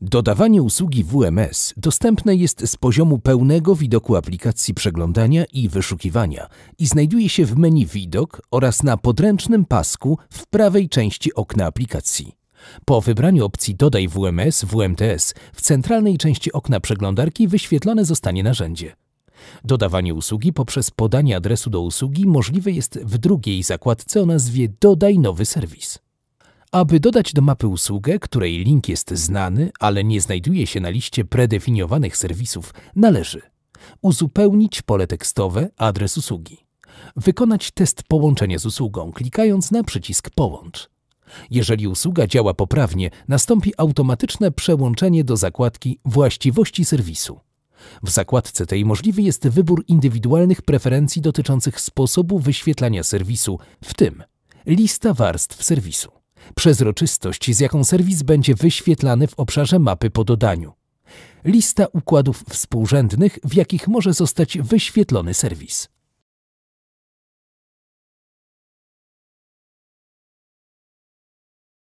Dodawanie usługi WMS dostępne jest z poziomu pełnego widoku aplikacji przeglądania i wyszukiwania i znajduje się w menu Widok oraz na podręcznym pasku w prawej części okna aplikacji. Po wybraniu opcji Dodaj WMS WMTS w centralnej części okna przeglądarki wyświetlone zostanie narzędzie. Dodawanie usługi poprzez podanie adresu do usługi możliwe jest w drugiej zakładce o nazwie Dodaj nowy serwis aby dodać do mapy usługę, której link jest znany, ale nie znajduje się na liście predefiniowanych serwisów, należy uzupełnić pole tekstowe adres usługi, wykonać test połączenia z usługą, klikając na przycisk Połącz. Jeżeli usługa działa poprawnie, nastąpi automatyczne przełączenie do zakładki Właściwości serwisu. W zakładce tej możliwy jest wybór indywidualnych preferencji dotyczących sposobu wyświetlania serwisu, w tym lista warstw serwisu. Przezroczystość, z jaką serwis będzie wyświetlany w obszarze mapy po dodaniu. Lista układów współrzędnych, w jakich może zostać wyświetlony serwis.